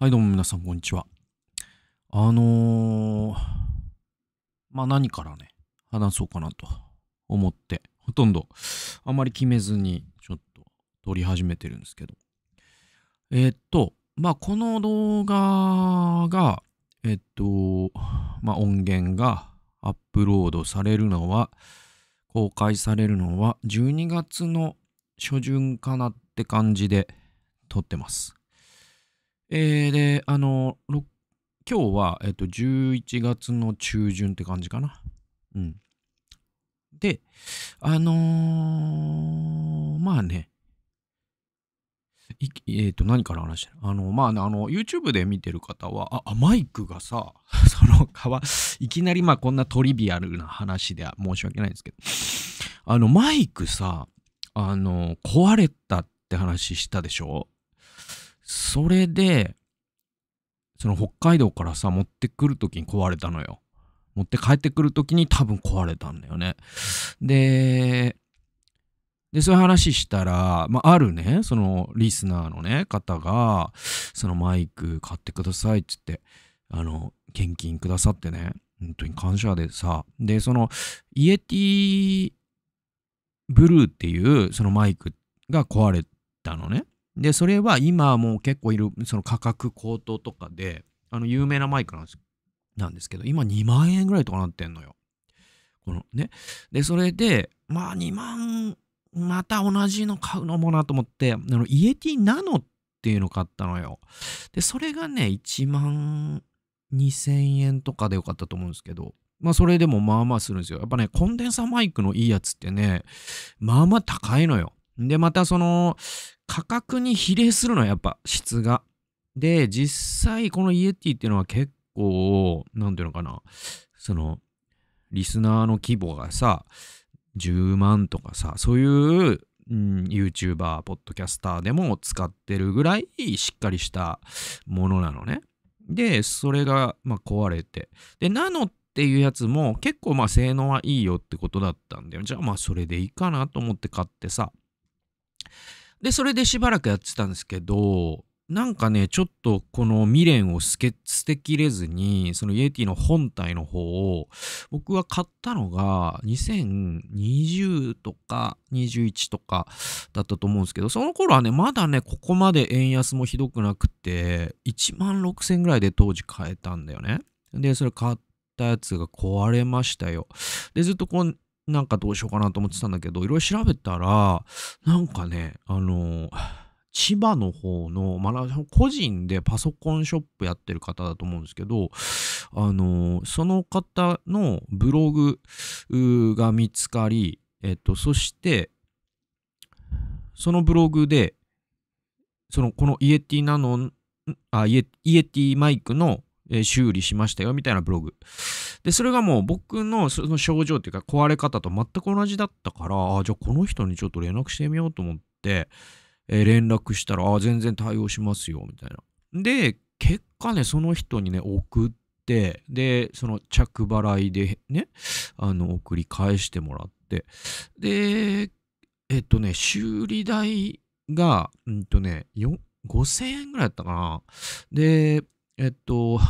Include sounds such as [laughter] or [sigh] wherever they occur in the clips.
はいどうも皆さんこんにちは。あのー、まあ何からね、話そうかなと思って、ほとんどあまり決めずにちょっと撮り始めてるんですけど。えー、っと、まあこの動画が、えっと、まあ音源がアップロードされるのは、公開されるのは12月の初旬かなって感じで撮ってます。えー、で、あの、今日は、えっと、11月の中旬って感じかな。うん。で、あのー、まあね、えっ、ー、と、何から話してるあの、まあ、ね、あの、YouTube で見てる方は、あ、マイクがさ、[laughs] その、かわ、いきなり、まあ、こんなトリビアルな話で申し訳ないんですけど、あの、マイクさ、あの、壊れたって話したでしょそれで、その北海道からさ、持ってくる時に壊れたのよ。持って帰ってくる時に多分壊れたんだよね。で、で、そういう話したら、まあ、あるね、そのリスナーのね、方が、そのマイク買ってくださいっつって、あの、献金くださってね、本当に感謝でさ、で、その、イエティブルーっていう、そのマイクが壊れたのね。でそれは今もう結構いるその価格高騰とかであの有名なマイクなんですなんですけど今2万円ぐらいとかなってんのよ。このね、でそれでまあ2万また同じの買うのもなと思ってあのイエティナノっていうの買ったのよ。でそれがね1万2000円とかでよかったと思うんですけど。まあそれでもまあまあするんですよ。やっぱね、コンデンサーマイクのいいやつってね、まあまあ高いのよ。で、またその、価格に比例するのはやっぱ質が。で、実際このイエティっていうのは結構、なんていうのかな、その、リスナーの規模がさ、10万とかさ、そういう、うん、YouTuber、ポッドキャスターでも使ってるぐらいしっかりしたものなのね。で、それが、まあ、壊れて。で、ナノっていうやつも結構まあ性能はいいよってことだったんだよ。じゃあまあそれでいいかなと思って買ってさ。で、それでしばらくやってたんですけど、なんかね、ちょっとこの未練を捨てきれずに、そのイエティの本体の方を、僕は買ったのが2020とか21とかだったと思うんですけど、その頃はね、まだね、ここまで円安もひどくなくて、1万6000円ぐらいで当時買えたんだよね。で、それ買ったやつが壊れましたよ。で、ずっとこう、なんかどうしようかなと思ってたんだけど、いろいろ調べたら、なんかね、あの、千葉の方の、まあ、個人でパソコンショップやってる方だと思うんですけど、あの、その方のブログが見つかり、えっと、そして、そのブログで、その、このイエティなの、あイエイエティマイクのえ修理しましたよみたいなブログ。で、それがもう僕のその症状っていうか壊れ方と全く同じだったから、あじゃあこの人にちょっと連絡してみようと思って、えー、連絡したら、あ全然対応しますよみたいな。で、結果ね、その人にね、送って、で、その着払いでね、あの、送り返してもらって、で、えっとね、修理代が、うんとね、5000円ぐらいだったかな。で、えっと、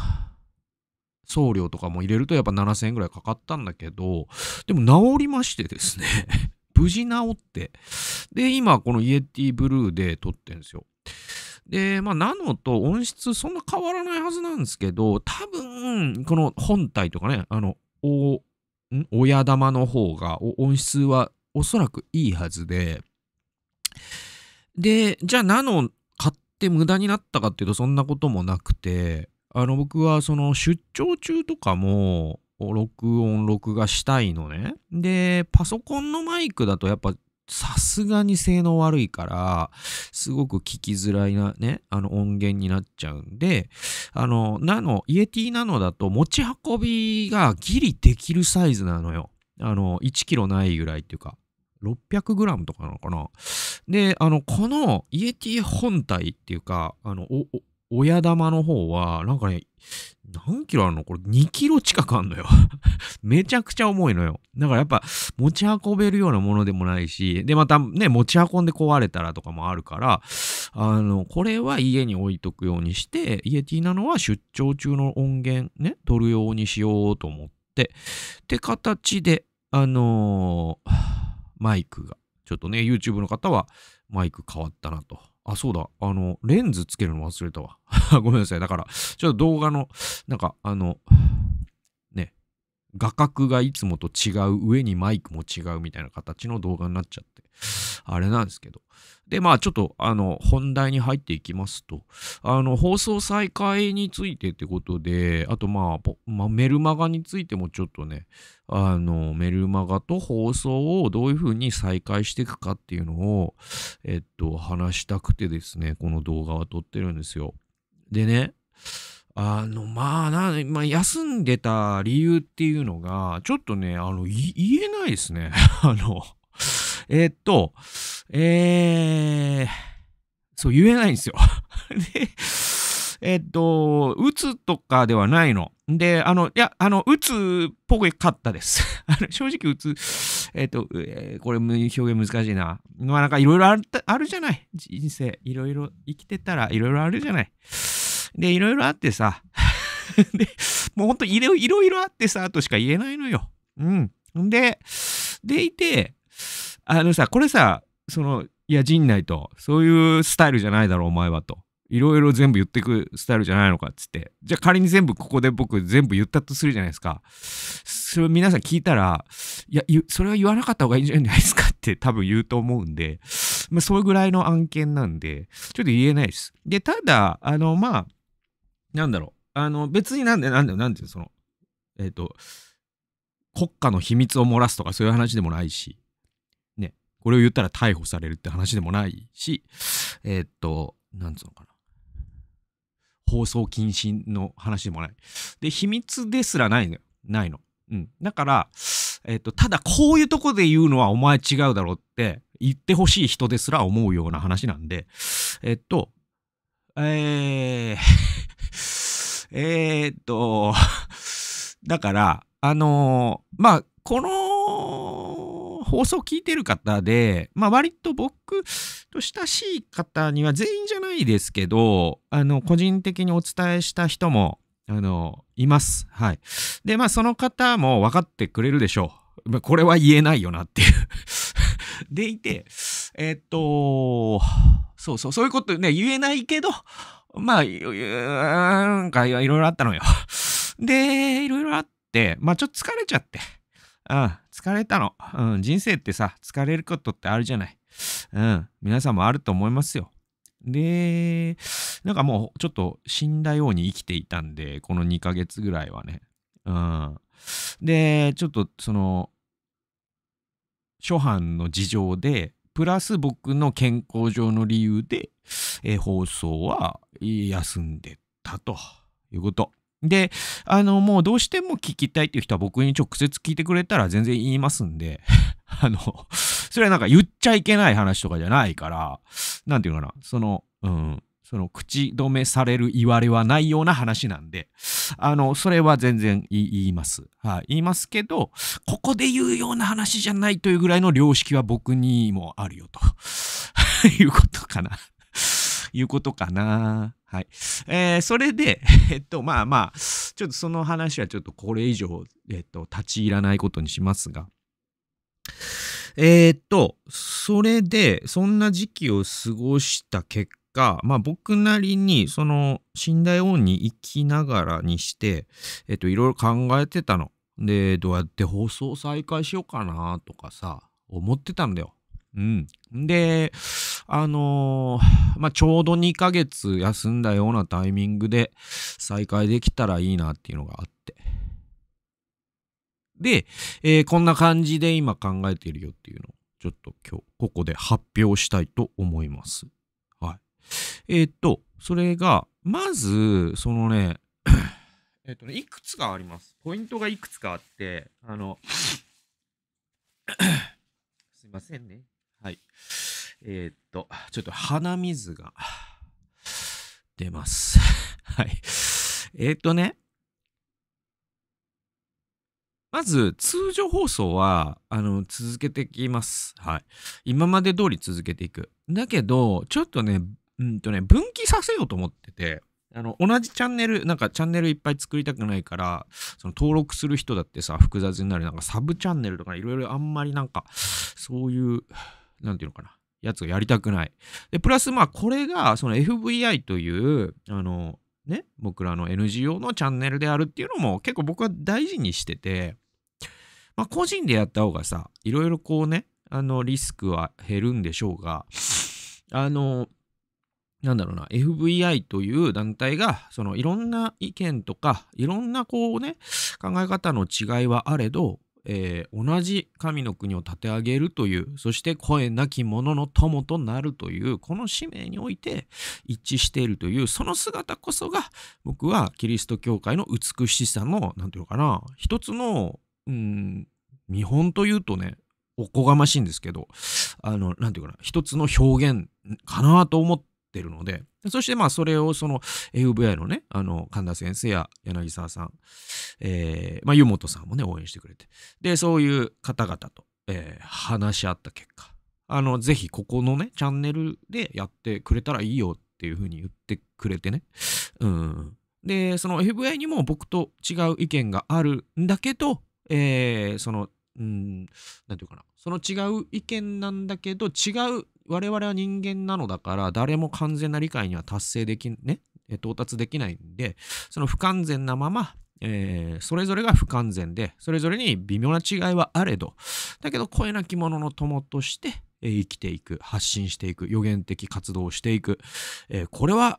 送料とかも入れるとやっぱ7000円ぐらいかかったんだけど、でも治りましてですね [laughs] 無事治って。で、今このイエティブルーで撮ってんですよ。で、まあ、ナノと音質そんな変わらないはずなんですけど、多分、この本体とかね、あの、お、ん親玉の方が音質はおそらくいいはずで、で、じゃあナノって無駄になったかっていうとそんなこともなくてあの僕はその出張中とかも録音録画したいのねでパソコンのマイクだとやっぱさすがに性能悪いから、すごく聞きづらいなね、あの音源になっちゃうんで、あの、ナノ、イエティナノだと持ち運びがギリできるサイズなのよ。あの、1キロないぐらいっていうか。600g とかなのかな。で、あの、このイエティ本体っていうか、あの、親玉の方は、なんかね、何キロあるのこれ2キロ近くあんのよ [laughs] めちゃくちゃ重いのよ。だからやっぱ持ち運べるようなものでもないし、でまたね、持ち運んで壊れたらとかもあるから、あの、これは家に置いとくようにして、イエティなのは出張中の音源ね、取るようにしようと思って、って形で、あのーマイクが。ちょっとね、YouTube の方はマイク変わったなと。あ、そうだ。あの、レンズつけるの忘れたわ。[laughs] ごめんなさい。だから、ちょっと動画の、なんか、あの、画角がいつもと違う上にマイクも違うみたいな形の動画になっちゃってあれなんですけどでまあちょっとあの本題に入っていきますとあの放送再開についてってことであとまあ、まあ、メルマガについてもちょっとねあのメルマガと放送をどういうふうに再開していくかっていうのをえっと話したくてですねこの動画は撮ってるんですよでねあの、まあ、な、まあ、休んでた理由っていうのが、ちょっとね、あの、言えないですね。[laughs] あの、えー、っと、えー、そう、言えないんですよ。[laughs] で、えっと、打つとかではないの。で、あの、いや、あの、打つっぽかったです。[laughs] あの正直打つ、えっと、えー、これ表現難しいな。まあなんかいろいろあるじゃない。人生。いろいろ生きてたらいろいろあるじゃない。で、いろいろあってさ、[laughs] で、もうほんといろいろあってさ、としか言えないのよ。うん。で、でいて、あのさ、これさ、その、いや、陣内と、そういうスタイルじゃないだろ、お前はと。いろいろ全部言ってくスタイルじゃないのかっつって。じゃあ仮に全部ここで僕全部言ったとするじゃないですか。それ皆さん聞いたら、いや、それは言わなかった方がいいんじゃないですかって多分言うと思うんで、まあそれぐらいの案件なんで、ちょっと言えないです。で、ただ、あの、まあ、なんだろう、あの、別になんで、なんだよ、なんで、その、えっ、ー、と、国家の秘密を漏らすとかそういう話でもないし、ね、これを言ったら逮捕されるって話でもないし、えっ、ー、と、なんつうのかな。放送禁止の話でもない。で、秘密ですらないのよ。ないの。うん。だから、えっ、ー、と、ただこういうとこで言うのはお前違うだろうって言ってほしい人ですら思うような話なんで、えっ、ー、と、えーえー、っと、[laughs] だから、あのー、まあ、この放送聞いてる方で、まあ、割と僕と親しい方には全員じゃないですけど、あの、個人的にお伝えした人も、あのー、います。はい。で、まあ、その方も分かってくれるでしょう。まあ、これは言えないよなっていう [laughs] でいて、えっと、そうそう、そういうことね、言えないけど、まあ、なんかいろいろあったのよ。[laughs] で、いろいろあって、まあちょっと疲れちゃって。うん、疲れたの。うん、人生ってさ、疲れることってあるじゃない。うん、皆さんもあると思いますよ。で、なんかもうちょっと死んだように生きていたんで、この2ヶ月ぐらいはね。うん。で、ちょっとその、初般の事情で、プラス僕の健康上の理由で、えー、放送は休んでたということ。で、あの、もうどうしても聞きたいっていう人は僕に直接聞いてくれたら全然言いますんで、[laughs] あの、それはなんか言っちゃいけない話とかじゃないから、なんていうかな、その、うん、その口止めされる言われはないような話なんで、あの、それは全然言います。はい、言いますけど、ここで言うような話じゃないというぐらいの良識は僕にもあるよと [laughs] いうことかな [laughs] いうことかな。はい。えー、それで、えっと、まあまあ、ちょっとその話はちょっとこれ以上、えっと、立ち入らないことにしますが。えー、っと、それで、そんな時期を過ごした結が、まあ、僕なりにその寝台ンに行きながらにして、えっと、いろいろ考えてたの。で、どうやって放送再開しようかなとかさ、思ってたんだよ。うん。で、あのー、まあ、ちょうど2ヶ月休んだようなタイミングで再開できたらいいなっていうのがあって。で、えー、こんな感じで今考えてるよっていうのを、ちょっと今日、ここで発表したいと思います。えー、っと、それが、まず、そのね、[coughs] えっとね、いくつかあります。ポイントがいくつかあって、あの、[coughs] すいませんね。はい。えー、っと、ちょっと鼻水が出ます。[laughs] はい。えー、っとね、まず、通常放送は、あの、続けていきます。はい。今まで通り続けていく。だけど、ちょっとね、うんとね、分岐させようと思ってて、あの、同じチャンネル、なんかチャンネルいっぱい作りたくないから、その登録する人だってさ、複雑になる、なんかサブチャンネルとかいろいろあんまりなんか、そういう、なんていうのかな、やつがやりたくない。で、プラスまあ、これが、その FVI という、あの、ね、僕らの NGO のチャンネルであるっていうのも結構僕は大事にしてて、まあ、個人でやった方がさ、いろいろこうね、あの、リスクは減るんでしょうが、あの、なんだろうな、FVI という団体が、そのいろんな意見とか、いろんなこうね、考え方の違いはあれど、えー、同じ神の国を立て上げるという、そして声なき者の友となるという、この使命において一致しているという、その姿こそが、僕はキリスト教会の美しさの、なんていうのかな、一つの、うん、見本というとね、おこがましいんですけど、あの、なんていうかな、一つの表現かなと思って、ってるので、そしてまあそれをその FBI のね、あの神田先生や柳沢さん、えー、まあ湯本さんもね、応援してくれて、で、そういう方々と、えー、話し合った結果、あの、ぜひここのね、チャンネルでやってくれたらいいよっていうふうに言ってくれてね、うん。で、その FBI にも僕と違う意見があるんだけど、えー、そのうん、て言うかな、その違う意見なんだけど、違う、我々は人間なのだから、誰も完全な理解には達成でき、ね、到達できないんで、その不完全なまま、えー、それぞれが不完全で、それぞれに微妙な違いはあれど、だけど声なき者の友として、え生きていく、発信していく、予言的活動をしていく、えー、これは、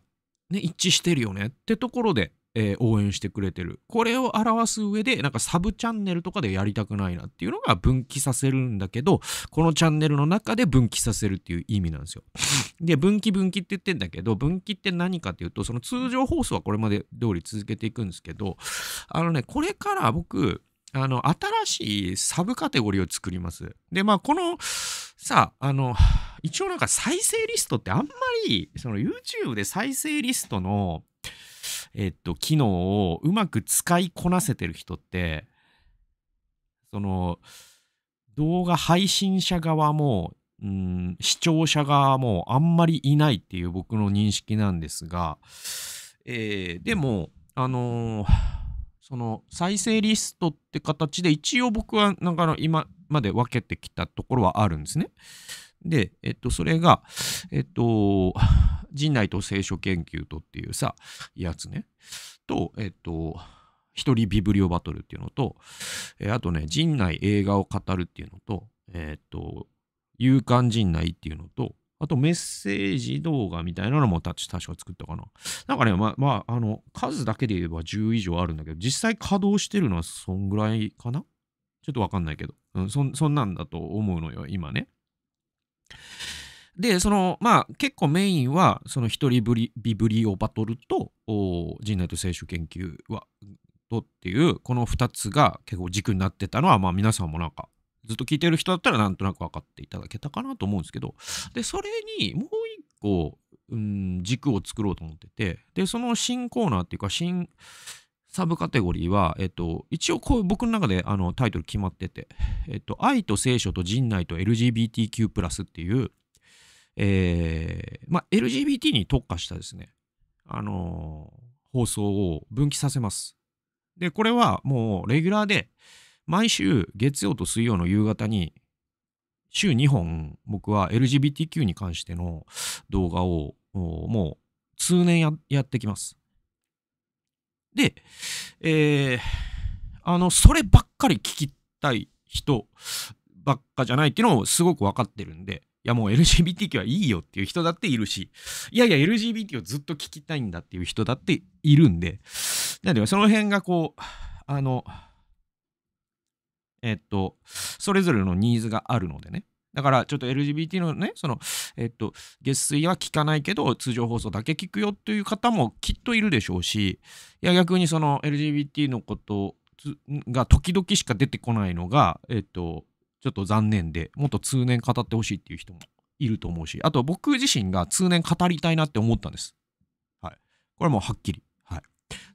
ね、一致してるよねってところで、えー、応援してくれてるこれを表す上でなんかサブチャンネルとかでやりたくないなっていうのが分岐させるんだけどこのチャンネルの中で分岐させるっていう意味なんですよ。で分岐分岐って言ってんだけど分岐って何かっていうとその通常放送はこれまで通り続けていくんですけどあのねこれから僕あの新しいサブカテゴリーを作ります。でまあこのさあの一応なんか再生リストってあんまりその YouTube で再生リストのえっと、機能をうまく使いこなせてる人って、その、動画配信者側も、うん、視聴者側もあんまりいないっていう僕の認識なんですが、えー、でも、あのー、その再生リストって形で一応僕はなんか今まで分けてきたところはあるんですね。で、えっと、それが、えっと、陣内と聖書研究とっていうさ、やつね。と、えっと、一人ビブリオバトルっていうのと、えあとね、陣内映画を語るっていうのと、えっと、勇敢陣内っていうのと、あとメッセージ動画みたいなのも確か作ったかな。なんかね、ま、まあ、あの、数だけで言えば10以上あるんだけど、実際稼働してるのはそんぐらいかなちょっとわかんないけど、うん、そそんなんだと思うのよ、今ね。で、その、まあ、結構メインは、その一人ぶり、ビブリオバトルと、陣内と聖書研究は、とっていう、この2つが結構軸になってたのは、まあ皆さんもなんか、ずっと聞いてる人だったらなんとなく分かっていただけたかなと思うんですけど、で、それにもう一個、うん、軸を作ろうと思ってて、で、その新コーナーっていうか、新サブカテゴリーは、えっと、一応こう僕の中であのタイトル決まってて、えっと、愛と聖書と陣内と LGBTQ+, っていう、えー、まあ、LGBT に特化したですね、あのー、放送を分岐させます。で、これはもうレギュラーで、毎週月曜と水曜の夕方に、週2本、僕は LGBTQ に関しての動画をもう通年やってきます。で、えー、あの、そればっかり聞きたい人ばっかじゃないっていうのをすごく分かってるんで、やもう LGBTQ はいいよっていう人だっているし、いやいや LGBT をずっと聞きたいんだっていう人だっているんで、なんでその辺がこう、あの、えっと、それぞれのニーズがあるのでね。だからちょっと LGBT のね、その、えっと、月水は聞かないけど、通常放送だけ聞くよっていう方もきっといるでしょうし、いや、逆にその LGBT のことが時々しか出てこないのが、えっと、ちょっと残念で、もっと通年語ってほしいっていう人もいると思うし、あと僕自身が通年語りたいなって思ったんです。はい。これもうはっきり。はい。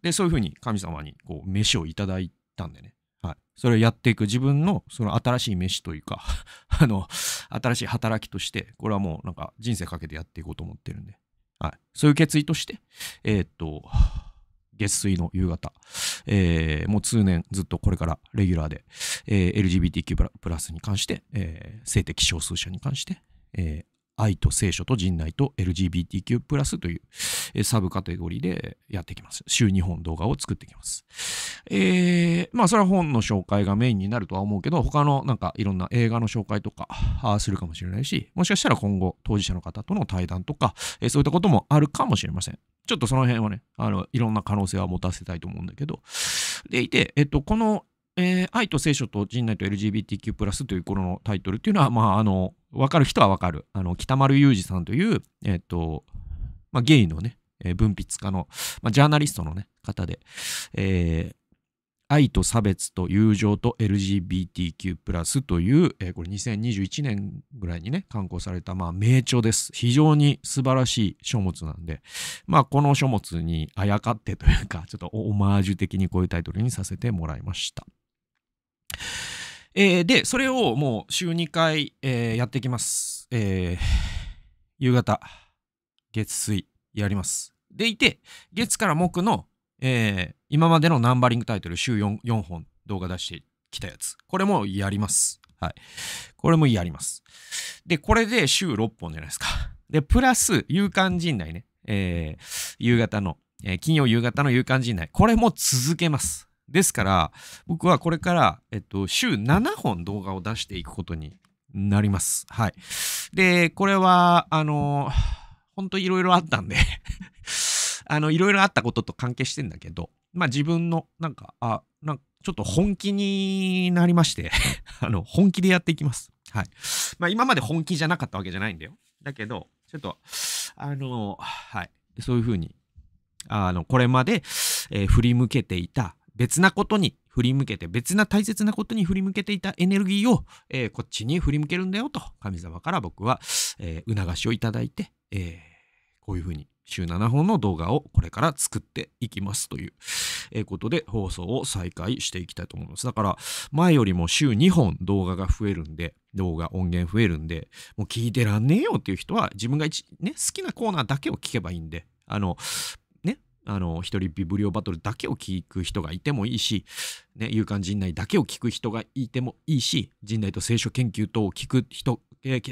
で、そういうふうに神様にこう、飯をいただいたんでね。はい。それをやっていく自分のその新しい飯というか [laughs] あの、新しい働きとして、これはもうなんか人生かけてやっていこうと思ってるんで。はい。そういう決意として、えー、っと、月水の夕方、えー、もう通年ずっとこれからレギュラーで、えー、LGBTQ プラスに関して、えー、性的少数者に関して、え愛と聖書と人内と LGBTQ+, プラスというサブカテゴリーでやってきます。週2本動画を作ってきます。えー、まあそれは本の紹介がメインになるとは思うけど、他のなんかいろんな映画の紹介とかするかもしれないし、もしかしたら今後当事者の方との対談とか、そういったこともあるかもしれません。ちょっとその辺はね、あの、いろんな可能性は持たせたいと思うんだけど。でいて、えっと、このえー、愛と聖書と陣内と LGBTQ+, という頃のタイトルっていうのは、まあ、あの、わかる人はわかる。あの、北丸裕二さんという、えっ、ー、と、まあ、ゲイのね、えー、文筆家の、まあ、ジャーナリストのね、方で、えー、愛と差別と友情と LGBTQ+, という、えー、これ2021年ぐらいにね、刊行された、まあ、名著です。非常に素晴らしい書物なんで、まあ、この書物にあやかってというか、ちょっとオマージュ的にこういうタイトルにさせてもらいました。えー、で、それをもう週2回、えー、やっていきます。えー、夕方、月水やります。でいて、月から木の、え今までのナンバリングタイトル週 4, 4本動画出してきたやつ。これもやります。はい。これもやります。で、これで週6本じゃないですか。で、プラス、夕刊陣内ね。え夕方の、え金曜夕方の夕刊陣内。これも続けます。ですから僕はこれから、えっと、週7本動画を出していくことになります。はい。で、これは、あの、本当いろいろあったんで [laughs] あの、いろいろあったことと関係してんだけど、まあ自分の、なんか、あ、なんかちょっと本気になりまして [laughs] あの、本気でやっていきます。はい。まあ今まで本気じゃなかったわけじゃないんだよ。だけど、ちょっと、あの、はい。そういうふうに、あの、これまで、えー、振り向けていた、別なことに振り向けて、別な大切なことに振り向けていたエネルギーを、えー、こっちに振り向けるんだよと、神様から僕は、えー、促しをいただいて、えー、こういうふうに週7本の動画をこれから作っていきますという、えことで放送を再開していきたいと思います。だから前よりも週2本動画が増えるんで、動画音源増えるんで、もう聞いてらんねえよっていう人は自分がね、好きなコーナーだけを聞けばいいんで、あの、あの、一人ビブリオバトルだけを聞く人がいてもいいし、ね、勇敢陣内だけを聞く人がいてもいいし、陣内と聖書研究等を聞く人、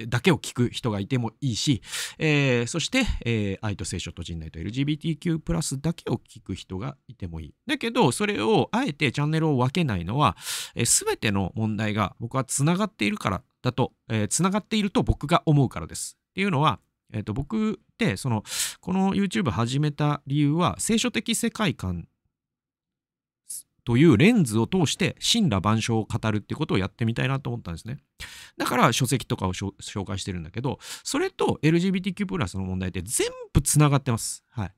だけを聞く人がいてもいいし、えー、そして、えー、愛と聖書と陣内と LGBTQ+, プラスだけを聞く人がいてもいい。だけど、それを、あえてチャンネルを分けないのは、す、えー、ての問題が僕はつながっているからだと、えー、がっていると僕が思うからです。っていうのは、えっと、僕ってそのこの YouTube 始めた理由は聖書的世界観というレンズを通して真羅万象を語るってことをやってみたいなと思ったんですね。だから書籍とかを紹介してるんだけどそれと LGBTQ+ の問題って全部つながってます。はい、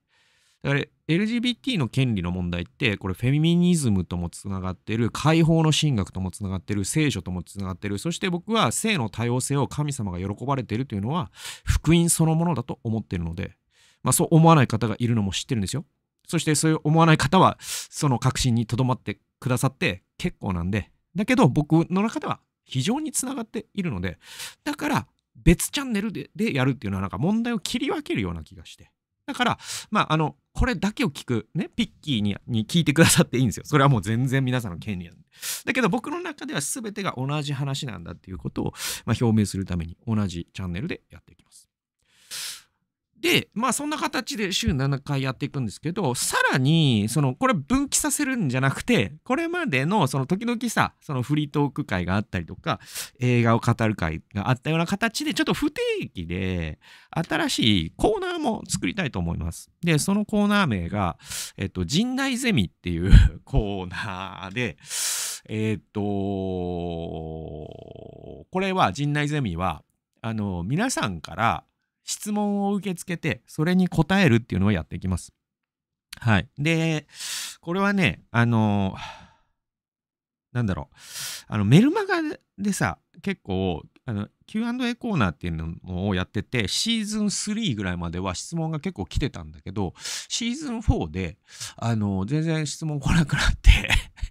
だから LGBT の権利の問題ってこれフェミニズムともつながってる解放の神学ともつながってる聖書ともつながってるそして僕は性の多様性を神様が喜ばれているというのは福音そのものだと思っているので、まあ、そう思わない方がいるのも知ってるんですよそしてそういう思わない方はその確信にとどまってくださって結構なんでだけど僕の中では非常につながっているのでだから別チャンネルでやるっていうのはなんか問題を切り分けるような気がしてだからまああのこれだけを聞く、ね、ピッキーにに聞いてくださっていいんですよ。それはもう全然皆さんの権利なんで。だけど僕の中では全てが同じ話なんだっていうことを、まあ、表明するために同じチャンネルでやっていきます。で、まあそんな形で週7回やっていくんですけど、さらに、その、これ分岐させるんじゃなくて、これまでの、その時々さ、そのフリートーク会があったりとか、映画を語る会があったような形で、ちょっと不定期で、新しいコーナーも作りたいと思います。で、そのコーナー名が、えっと、陣内ゼミっていう [laughs] コーナーで、えっと、これは、陣内ゼミは、あの、皆さんから、質問を受け付けて、それに答えるっていうのをやっていきます。はい。で、これはね、あの、なんだろう。あの、メルマガでさ、結構、あの、Q&A コーナーっていうのをやってて、シーズン3ぐらいまでは質問が結構来てたんだけど、シーズン4で、あの、全然質問来なくなって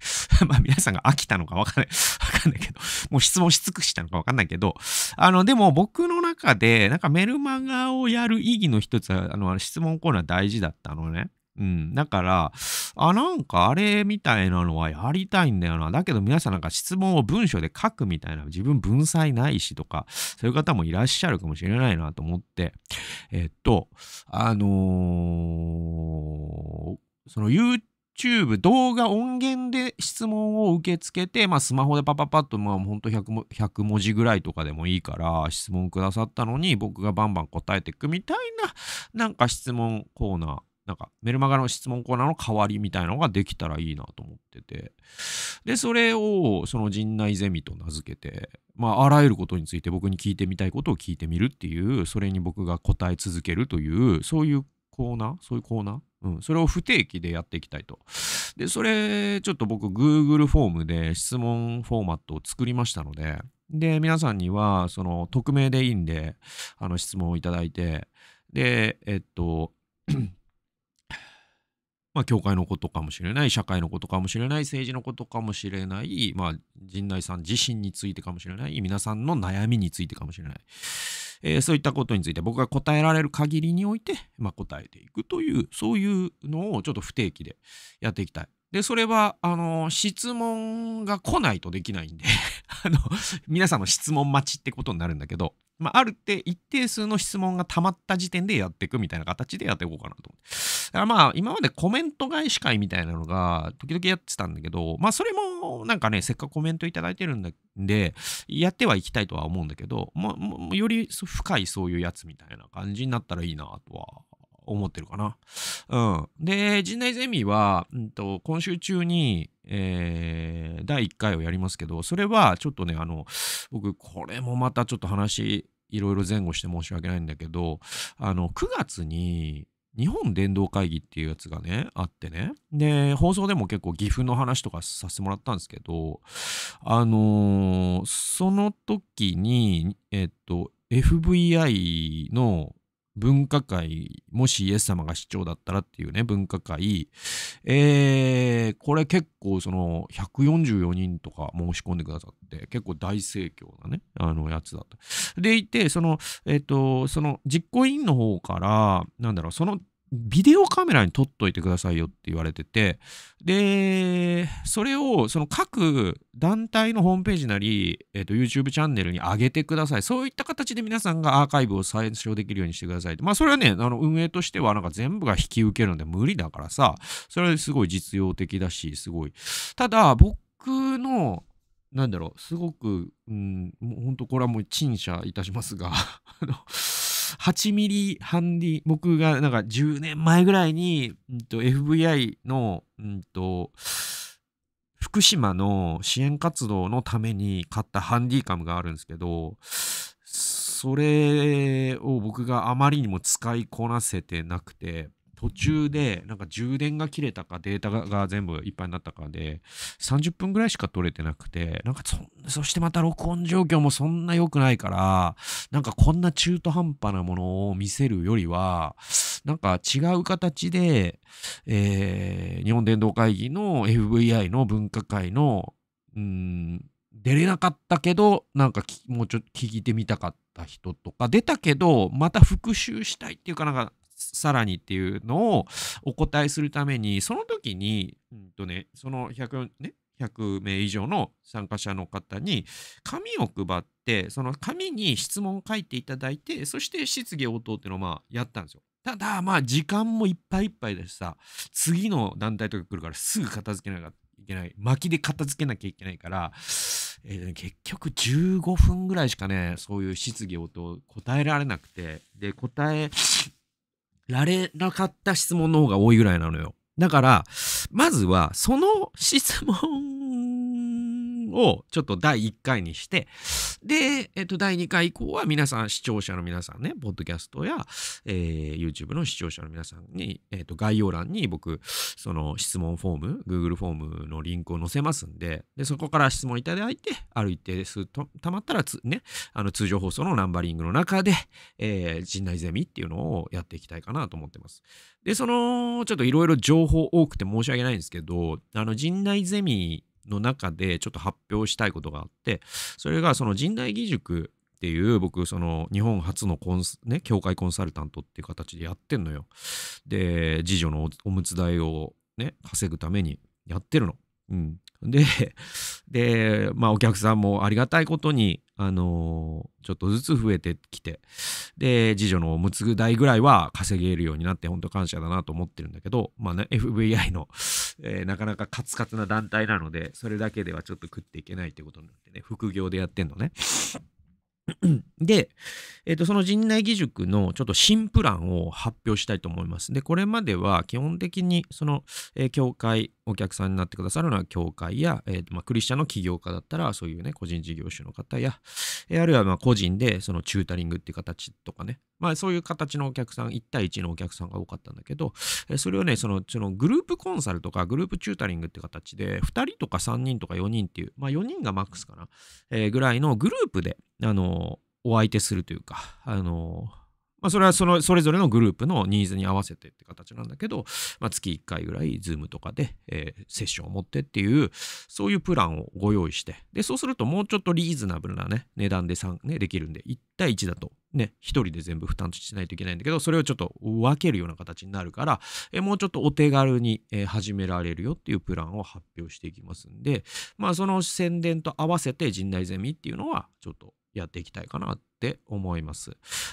[laughs] まあ皆さんが飽きたのかわかんない、わかんないけど、もう質問し尽くしたのかわかんないけど、あの、でも僕の中で、なんかメルマガをやる意義の一つは、あの、質問コーナー大事だったのね。うん。だから、あ、なんかあれみたいなのはやりたいんだよな。だけど皆さんなんか質問を文章で書くみたいな、自分文才ないしとか、そういう方もいらっしゃるかもしれないなと思って、えっと、あのー、その YouTube 動画音源で質問を受け付けて、まあ、スマホでパパパッと、まあ、ほんと 100, 100文字ぐらいとかでもいいから質問くださったのに僕がバンバン答えていくみたいななんか質問コーナーなんかメルマガの質問コーナーの代わりみたいなのができたらいいなと思ってて。で、それをその陣内ゼミと名付けて、まあ、あらゆることについて僕に聞いてみたいことを聞いてみるっていう、それに僕が答え続けるという、そういうコーナーそういうコーナーうん、それを不定期でやっていきたいと。で、それ、ちょっと僕、Google フォームで質問フォーマットを作りましたので、で、皆さんには、その、匿名でいいんで、あの、質問をいただいて、で、えっと、まあ、教会のことかもしれない、社会のことかもしれない、政治のことかもしれない、まあ、陣内さん自身についてかもしれない、皆さんの悩みについてかもしれない。えー、そういったことについて僕が答えられる限りにおいて、まあ、答えていくという、そういうのをちょっと不定期でやっていきたい。で、それは、あの、質問が来ないとできないんで [laughs] あの、皆さんの質問待ちってことになるんだけど、まあ、あるって一定数の質問が溜まった時点でやっていくみたいな形でやっていこうかなと思って。だからまあ、今までコメント返し会みたいなのが、時々やってたんだけど、まあ、それも、なんかね、せっかくコメントいただいてるんで、やってはいきたいとは思うんだけど、まあ、より深いそういうやつみたいな感じになったらいいなとは思ってるかな。うん。で、陣内ゼミは、うんと、今週中に、えー、第1回をやりますけど、それはちょっとね、あの、僕、これもまたちょっと話、いろいろ前後して申し訳ないんだけど、あの、9月に、日本伝道会議っていうやつがね、あってね。で、放送でも結構岐阜の話とかさせてもらったんですけど、あのー、その時に、えっと、FVI の分科会、もしイエス様が市長だったらっていうね、分科会、えー、これ結構その144人とか申し込んでくださって、結構大盛況なね、あのやつだった。でいて、その、えっ、ー、と、その実行委員の方から、なんだろう、そのビデオカメラに撮っといてくださいよって言われてて、で、それをその各団体のホームページなり、えっ、ー、と、YouTube チャンネルに上げてください。そういった形で皆さんがアーカイブを参照できるようにしてください。まあ、それはね、あの、運営としてはなんか全部が引き受けるんで無理だからさ、それはすごい実用的だし、すごい。ただ、僕の、なんだろう、すごく、うん、もう本当これはもう陳謝いたしますが、あの、8ミリハンディ、僕がなんか10年前ぐらいに、うん、と FBI の、うんと、福島の支援活動のために買ったハンディカムがあるんですけど、それを僕があまりにも使いこなせてなくて、途中でなんか充電が切れたかデータが全部いっぱいになったかで30分ぐらいしか取れてなくてなんかそしてまた録音状況もそんな良くないからなんかこんな中途半端なものを見せるよりはなんか違う形で、えー、日本電動会議の FVI の分科会のうん出れなかったけどなんかもうちょっと聞いてみたかった人とか出たけどまた復習したいっていうかなんかさらにっていうのをお答えするために、その時に、うんとね、その100、ね、100名以上の参加者の方に紙を配って、その紙に質問を書いていただいて、そして質疑応答っていうのをまあやったんですよ。ただ、まあ時間もいっぱいいっぱいだしさ、次の団体とか来るからすぐ片付けなきゃいけない。薪で片付けなきゃいけないから、えー、結局15分ぐらいしかね、そういう質疑応答答えられなくて、で、答えられなかった質問の方が多いぐらいなのよ。だから、まずは、その質問をちょっと第1回にして、で、えっと、第2回以降は皆さん、視聴者の皆さんね、ポッドキャストや、えー、YouTube の視聴者の皆さんに、えっと、概要欄に僕、その質問フォーム、Google フォームのリンクを載せますんで、で、そこから質問いただいて、ある一定と、たまったらつ、ね、あの、通常放送のナンバリングの中で、えー、陣内ゼミっていうのをやっていきたいかなと思ってます。で、その、ちょっといろいろ情報多くて申し訳ないんですけど、あの、陣内ゼミの中でちょっと発表したいことがあってそれがその人代義塾っていう僕その日本初のコンね教会コンサルタントっていう形でやってんのよで次女のおむつ代をね稼ぐためにやってるのうんででまあお客さんもありがたいことにあのー、ちょっとずつ増えてきてで次女のおむつ代ぐらいは稼げるようになって本当感謝だなと思ってるんだけど、まあね、FBI の、えー、なかなかカツカツな団体なのでそれだけではちょっと食っていけないってことになってね副業でやってんのね。で、えっ、ー、と、その陣内義塾のちょっと新プランを発表したいと思います。で、これまでは基本的に、その、えー、教会、お客さんになってくださるのは教会や、えーとまあ、クリスチャンの起業家だったら、そういうね、個人事業主の方や、えー、あるいはまあ個人で、そのチュータリングっていう形とかね、まあそういう形のお客さん、1対1のお客さんが多かったんだけど、えー、それをね、その、そのグループコンサルとかグループチュータリングって形で、2人とか3人とか4人っていう、まあ4人がマックスかな、えー、ぐらいのグループで、あのお相手するというか、あのまあ、それはそのそれぞれのグループのニーズに合わせてって形なんだけど、まあ、月1回ぐらいズームとかで、えー、セッションを持ってっていう、そういうプランをご用意して、で、そうするともうちょっとリーズナブルなね、値段でね、できるんで、1対1だとね、1人で全部負担しないといけないんだけど、それをちょっと分けるような形になるから、えー、もうちょっとお手軽に、始められるよっていうプランを発表していきますんで、まあその宣伝と合わせて陣内ゼミっていうのは、ちょっとやっていきたいかなって思います。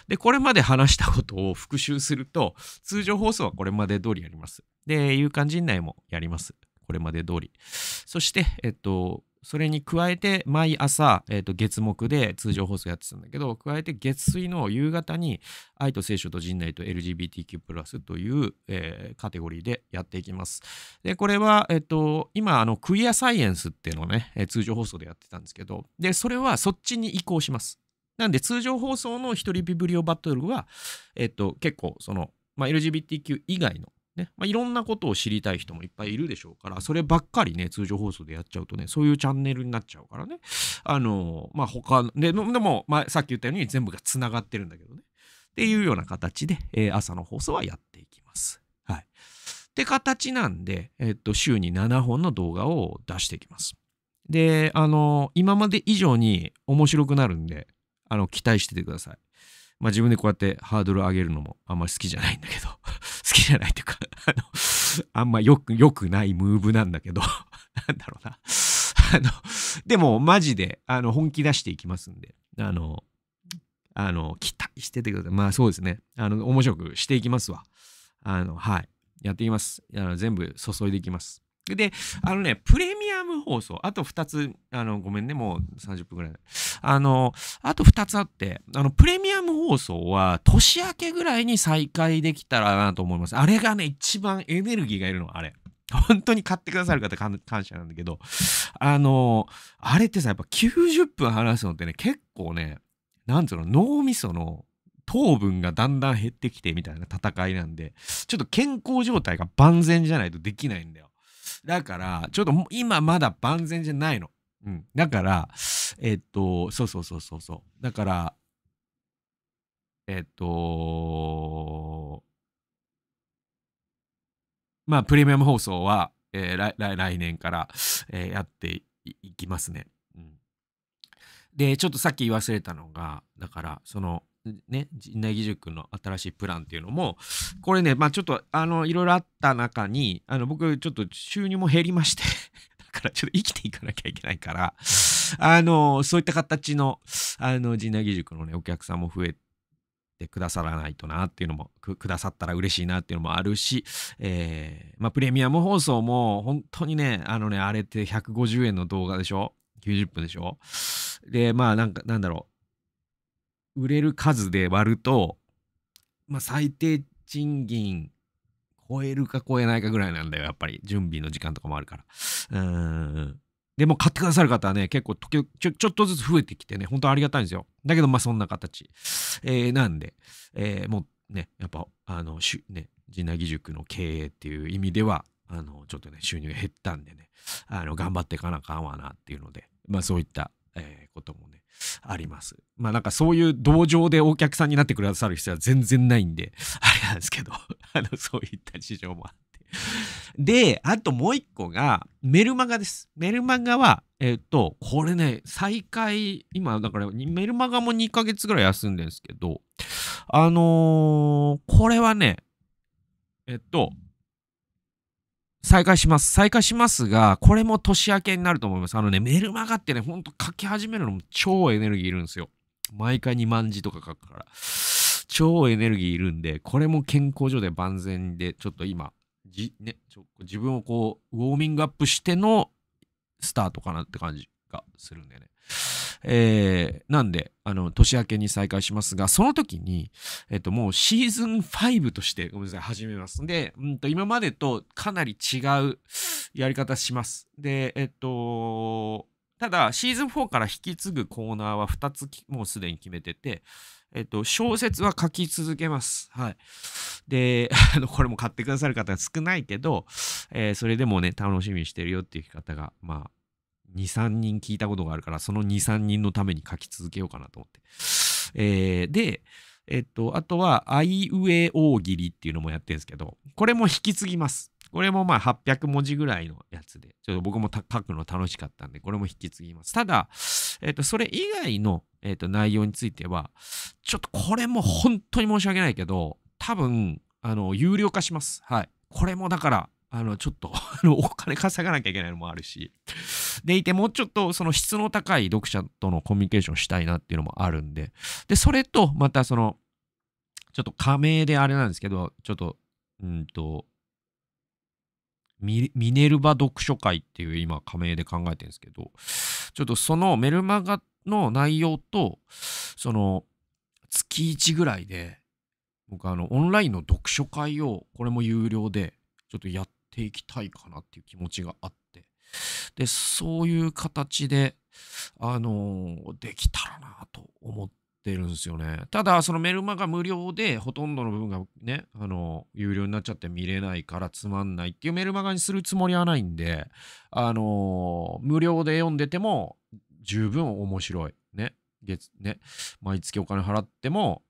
で、これまで話したことを復習すると、通常放送はこれまで通りやります。で、有感陣内もやります。これまで通り。そして、えっと、それに加えて毎朝、えー、と月目で通常放送やってたんだけど加えて月水の夕方に「愛と聖書と人類と LGBTQ+」という、えー、カテゴリーでやっていきます。でこれは、えー、と今あのクイアサイエンスっていうのをね、通常放送でやってたんですけどでそれはそっちに移行します。なんで通常放送の一人ビブリオバトルは、えー、と結構その、まあ、LGBTQ 以外のねまあ、いろんなことを知りたい人もいっぱいいるでしょうからそればっかりね通常放送でやっちゃうとねそういうチャンネルになっちゃうからねあのまあ他ででも、まあ、さっき言ったように全部がつながってるんだけどねっていうような形で、えー、朝の放送はやっていきます。はい、って形なんで、えー、っと週に7本の動画を出していきます。であの今まで以上に面白くなるんであの期待しててください。まあ自分でこうやってハードル上げるのもあんまり好きじゃないんだけど、[laughs] 好きじゃないっていうか、あの、あんまよく、良くないムーブなんだけど、[laughs] なんだろうな。あの、でもマジで、あの、本気出していきますんで、あの、あの、期待しててください。まあそうですね。あの、面白くしていきますわ。あの、はい。やっていきます。あの全部注いでいきます。で、あのね、プレミアム放送、あと2つ、あの、ごめんね、もう30分ぐらい。あの、あと2つあって、あの、プレミアム放送は年明けぐらいに再開できたらなと思います。あれがね、一番エネルギーがいるの、あれ。本当に買ってくださる方感謝なんだけど、あの、あれってさ、やっぱ90分話すのってね、結構ね、なんつうの、脳みその糖分がだんだん減ってきてみたいな戦いなんで、ちょっと健康状態が万全じゃないとできないんだよ。だから、ちょっと今まだ万全じゃないの。うん。だから、えっ、と、そうそうそうそうそう。だから、えっ、とまあ、プレミアム放送は、えー、来来年から、えー、やっていきますね。うん、で、ちょっとさっき言わ忘れたのが、だから、その、ね、陣内義塾の新しいプランっていうのも、これね、まあちょっと、あの、いろいろあった中に、あの、僕、ちょっと収入も減りまして [laughs] だからちょっと生きていかなきゃいけないから、あの、そういった形の、あの、陣内義塾のね、お客さんも増えてくださらないとなっていうのもく、くださったら嬉しいなっていうのもあるし、えー、まあプレミアム放送も、本当にね、あのね、あれって150円の動画でしょ ?90 分でしょで、まあなんか、なんだろう。売れる数で割ると、まあ、最低賃金超えるか超えないかぐらいなんだよ、やっぱり。準備の時間とかもあるから。うん。でも買ってくださる方はね、結構時ちょ、ちょっとずつ増えてきてね、本当ありがたいんですよ。だけど、まあそんな形。えー、なんで、えー、もうね、やっぱ、あの、しね、陣内義塾の経営っていう意味では、あの、ちょっとね、収入減ったんでね、あの、頑張っていかなあかんわなっていうので、まあそういった、えー、あります。まあなんかそういう同情でお客さんになってくださる必要は全然ないんで、[laughs] あれなんですけど、[laughs] あの、そういった事情もあって。で、あともう一個が、メルマガです。メルマガは、えっ、と、これね、再開、今、だから、メルマガも2ヶ月ぐらい休んでるんですけど、あのー、これはね、えっ、と、再開します。再開しますが、これも年明けになると思います。あのね、メルマガってね、ほんと書き始めるのも超エネルギーいるんですよ。毎回2万字とか書くから。超エネルギーいるんで、これも健康上で万全で、ちょっと今、じね、ちょ自分をこう、ウォーミングアップしてのスタートかなって感じがするんでね。えー、なんで、あの、年明けに再開しますが、その時に、えっと、もうシーズン5として、ごめんなさい、始めます。で、うんと、今までとかなり違うやり方します。で、えっと、ただ、シーズン4から引き継ぐコーナーは2つもうすでに決めてて、えっと、小説は書き続けます。はい。で、[laughs] あの、これも買ってくださる方が少ないけど、えー、それでもね、楽しみにしてるよっていう方が、まあ、23人聞いたことがあるからその23人のために書き続けようかなと思って。えー、で、えっと、あとは「あいうえ大喜利」っていうのもやってるんですけどこれも引き継ぎます。これもまあ800文字ぐらいのやつで、ちょっと僕も書くの楽しかったんで、これも引き継ぎます。ただ、えっ、と、それ以外の、えっ、と、内容については、ちょっとこれも本当に申し訳ないけど、多分、あの、有料化します。はい。これもだから、あの、ちょっと [laughs] お金稼がなきゃいけないのもあるし、でいて、もうちょっとその質の高い読者とのコミュニケーションしたいなっていうのもあるんで、で、それと、またその、ちょっと仮名であれなんですけど、ちょっと、うんと、ミネルバ読書会っていう今仮名で考えてるんですけど、ちょっとそのメルマガの内容と、その月1ぐらいで、僕あのオンラインの読書会をこれも有料でちょっとやっていきたいかなっていう気持ちがあって、で、そういう形で、あのー、できたらなと思ってるんですよね。ただ、そのメルマが無料で、ほとんどの部分がね、あのー、有料になっちゃって見れないからつまんないっていうメルマガにするつもりはないんで、あのー、無料で読んでても十分面白い。ね。月ね、毎月お金払っても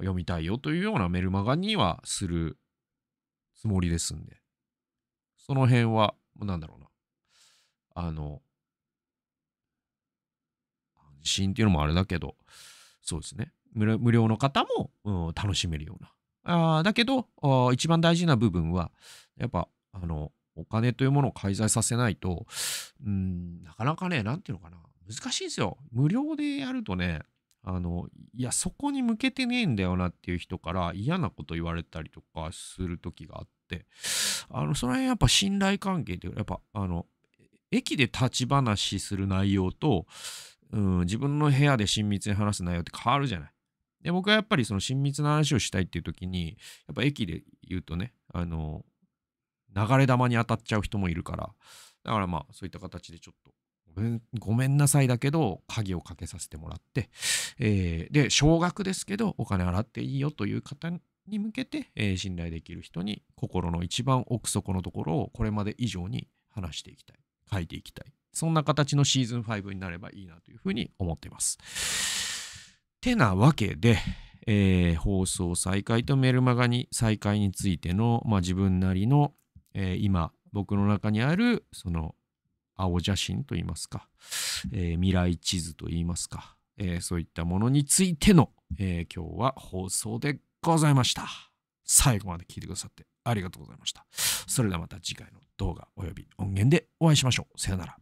読みたいよというようなメルマガにはするつもりですんで。その辺は、なんだろうな。あの、安心っていうのもあれだけど、そうですね。無料の方も、うん、楽しめるような。あだけどあ、一番大事な部分は、やっぱ、あの、お金というものを介在させないと、うん、なかなかね、なんていうのかな、難しいんですよ。無料でやるとね、あの、いや、そこに向けてねえんだよなっていう人から嫌なこと言われたりとかする時があっ、あの、その辺やっぱ信頼関係ていうか、やっぱ、あの、駅で立ち話する内容と、うん、自分の部屋で親密に話す内容って変わるじゃない。で、僕はやっぱりその親密な話をしたいっていう時に、やっぱ駅で言うとね、あの、流れ玉に当たっちゃう人もいるから、だからまあ、そういった形でちょっとごめんなさいだけど、鍵をかけさせてもらって、えー、で、少額ですけど、お金払っていいよという方に向けて、えー、信頼できる人に心の一番奥底のところをこれまで以上に話していきたい書いていきたいそんな形のシーズン5になればいいなというふうに思っています。てなわけで、えー、放送再開とメルマガに再開についての、まあ、自分なりの、えー、今僕の中にあるその青写真といいますか、えー、未来地図といいますか、えそういったものについての、え今日は放送でございました。最後まで聞いてくださってありがとうございました。それではまた次回の動画および音源でお会いしましょう。さよなら。